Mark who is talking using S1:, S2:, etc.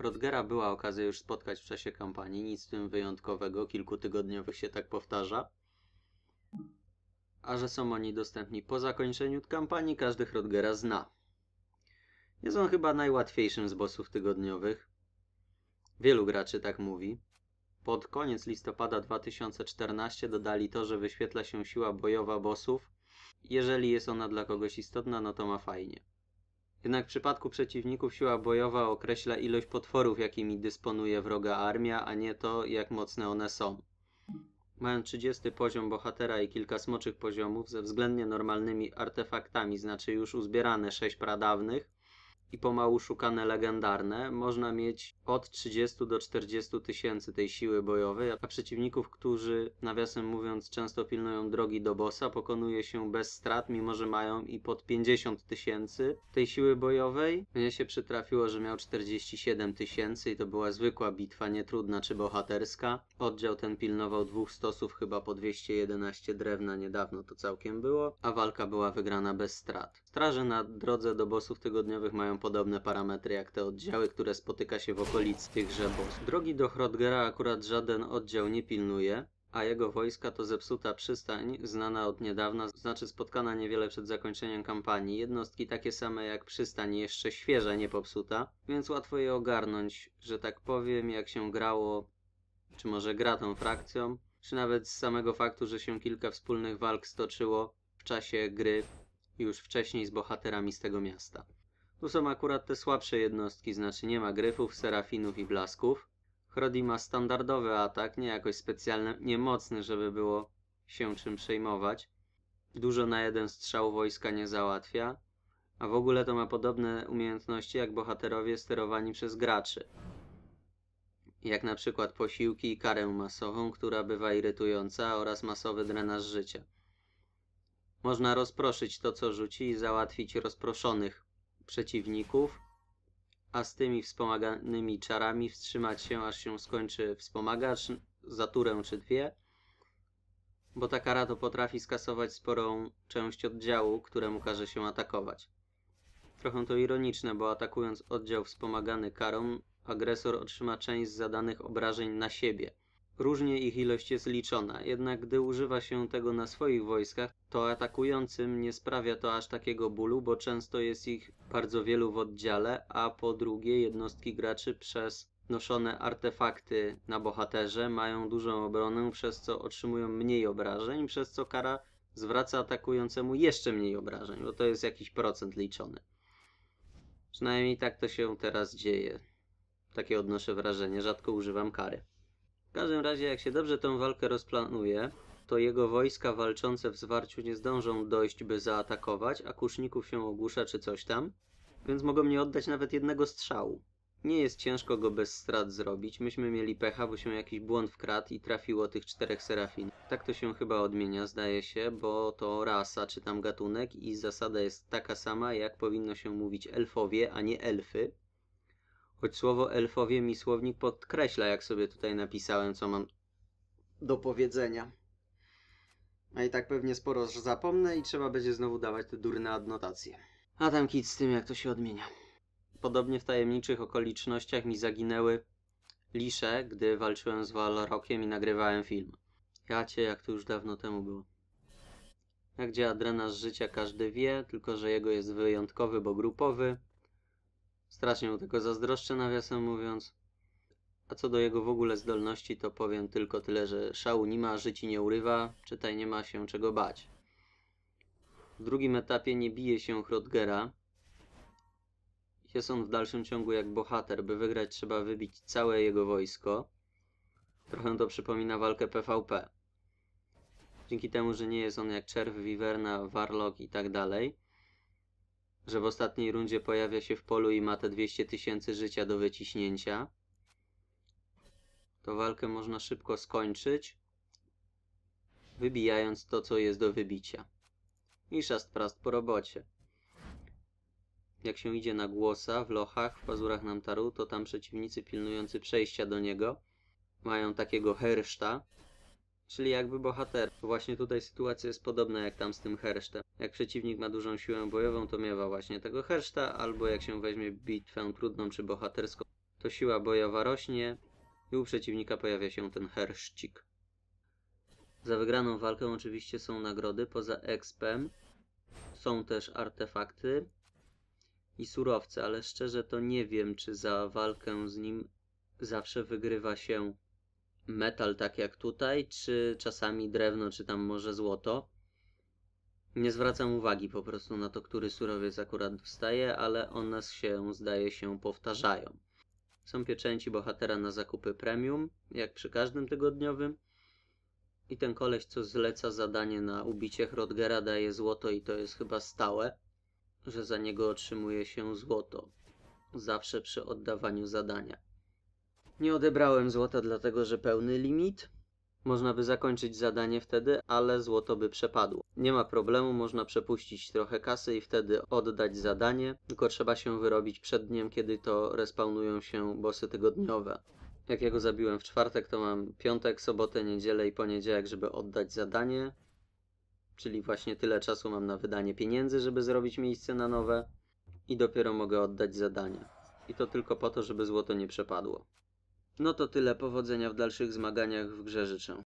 S1: Rodgera była okazja już spotkać w czasie kampanii, nic w tym wyjątkowego, kilkutygodniowych się tak powtarza. A że są oni dostępni po zakończeniu kampanii, każdy Rodgera zna. Jest on chyba najłatwiejszym z bossów tygodniowych. Wielu graczy tak mówi. Pod koniec listopada 2014 dodali to, że wyświetla się siła bojowa bossów. Jeżeli jest ona dla kogoś istotna, no to ma fajnie. Jednak w przypadku przeciwników siła bojowa określa ilość potworów, jakimi dysponuje wroga armia, a nie to, jak mocne one są. Mając 30 poziom bohatera i kilka smoczych poziomów, ze względnie normalnymi artefaktami, znaczy już uzbierane 6 pradawnych, i pomału szukane legendarne, można mieć od 30 do 40 tysięcy tej siły bojowej, a przeciwników, którzy nawiasem mówiąc często pilnują drogi do bossa, pokonuje się bez strat, mimo że mają i pod 50 tysięcy tej siły bojowej. Mnie się przytrafiło, że miał 47 tysięcy i to była zwykła bitwa, nie trudna czy bohaterska. Oddział ten pilnował dwóch stosów, chyba po 211 drewna niedawno to całkiem było, a walka była wygrana bez strat. Straże na drodze do bossów tygodniowych mają podobne parametry jak te oddziały, które spotyka się w okolicy tychże Drogi do Hrodgera akurat żaden oddział nie pilnuje, a jego wojska to zepsuta przystań, znana od niedawna, znaczy spotkana niewiele przed zakończeniem kampanii. Jednostki takie same jak przystań, jeszcze świeża, nie popsuta, więc łatwo je ogarnąć, że tak powiem, jak się grało, czy może gra tą frakcją, czy nawet z samego faktu, że się kilka wspólnych walk stoczyło w czasie gry już wcześniej z bohaterami z tego miasta. Tu są akurat te słabsze jednostki, znaczy nie ma gryfów, serafinów i blasków. Chrodi ma standardowy atak, nie jakoś specjalnie mocny, żeby było się czym przejmować. Dużo na jeden strzał wojska nie załatwia. A w ogóle to ma podobne umiejętności jak bohaterowie sterowani przez graczy. Jak na przykład posiłki i karę masową, która bywa irytująca oraz masowy drenaż życia. Można rozproszyć to co rzuci i załatwić rozproszonych przeciwników, a z tymi wspomaganymi czarami wstrzymać się, aż się skończy wspomagacz za turę czy dwie, bo ta kara to potrafi skasować sporą część oddziału, któremu każe się atakować. Trochę to ironiczne, bo atakując oddział wspomagany karą, agresor otrzyma część zadanych obrażeń na siebie – Różnie ich ilość jest liczona, jednak gdy używa się tego na swoich wojskach, to atakującym nie sprawia to aż takiego bólu, bo często jest ich bardzo wielu w oddziale, a po drugie jednostki graczy przez noszone artefakty na bohaterze mają dużą obronę, przez co otrzymują mniej obrażeń, przez co kara zwraca atakującemu jeszcze mniej obrażeń, bo to jest jakiś procent liczony. Przynajmniej tak to się teraz dzieje. Takie odnoszę wrażenie, rzadko używam kary każdym razie, jak się dobrze tę walkę rozplanuje, to jego wojska walczące w zwarciu nie zdążą dojść, by zaatakować, a kuszników się ogłusza czy coś tam, więc mogą nie oddać nawet jednego strzału. Nie jest ciężko go bez strat zrobić. Myśmy mieli pecha, bo się jakiś błąd wkradł i trafiło tych czterech serafin. Tak to się chyba odmienia, zdaje się, bo to rasa czy tam gatunek i zasada jest taka sama, jak powinno się mówić elfowie, a nie elfy, Choć słowo elfowie mi słownik podkreśla, jak sobie tutaj napisałem, co mam do powiedzenia. A i tak pewnie sporo zapomnę i trzeba będzie znowu dawać te durne adnotacje. A tam kit z tym, jak to się odmienia. Podobnie w tajemniczych okolicznościach mi zaginęły lisze, gdy walczyłem z Walrokiem i nagrywałem film. Jacie, jak to już dawno temu było. Jak gdzie adrenaż życia każdy wie, tylko że jego jest wyjątkowy, bo grupowy. Strasznie mu tego zazdroszczę, nawiasem mówiąc. A co do jego w ogóle zdolności, to powiem tylko tyle, że szału nie ma, życi nie urywa, czytaj nie ma się czego bać. W drugim etapie nie bije się Hrodgera. Jest on w dalszym ciągu jak bohater, by wygrać trzeba wybić całe jego wojsko. Trochę to przypomina walkę PvP. Dzięki temu, że nie jest on jak czerw, wiwerna, warlock i tak dalej, że w ostatniej rundzie pojawia się w polu i ma te 200 tysięcy życia do wyciśnięcia, to walkę można szybko skończyć, wybijając to, co jest do wybicia. I szast prast po robocie. Jak się idzie na głosa, w lochach, w pazurach Namtaru, to tam przeciwnicy pilnujący przejścia do niego mają takiego herszta, czyli jakby bohater. Właśnie tutaj sytuacja jest podobna jak tam z tym hersztem. Jak przeciwnik ma dużą siłę bojową, to miewa właśnie tego herszta, albo jak się weźmie bitwę trudną czy bohaterską, to siła bojowa rośnie i u przeciwnika pojawia się ten herszcik. Za wygraną walkę oczywiście są nagrody, poza expem są też artefakty i surowce, ale szczerze to nie wiem, czy za walkę z nim zawsze wygrywa się metal, tak jak tutaj, czy czasami drewno, czy tam może złoto. Nie zwracam uwagi po prostu na to, który surowiec akurat dostaje, ale one się, zdaje się, powtarzają. Są pieczęci bohatera na zakupy premium, jak przy każdym tygodniowym. I ten koleś, co zleca zadanie na ubicie Hrodgera, daje złoto i to jest chyba stałe, że za niego otrzymuje się złoto. Zawsze przy oddawaniu zadania. Nie odebrałem złota dlatego, że pełny limit, można by zakończyć zadanie wtedy, ale złoto by przepadło. Nie ma problemu, można przepuścić trochę kasy i wtedy oddać zadanie, tylko trzeba się wyrobić przed dniem, kiedy to respawnują się bossy tygodniowe. Jak ja go zabiłem w czwartek, to mam piątek, sobotę, niedzielę i poniedziałek, żeby oddać zadanie. Czyli właśnie tyle czasu mam na wydanie pieniędzy, żeby zrobić miejsce na nowe. I dopiero mogę oddać zadanie. I to tylko po to, żeby złoto nie przepadło. No to tyle, powodzenia w dalszych zmaganiach w grze życzę.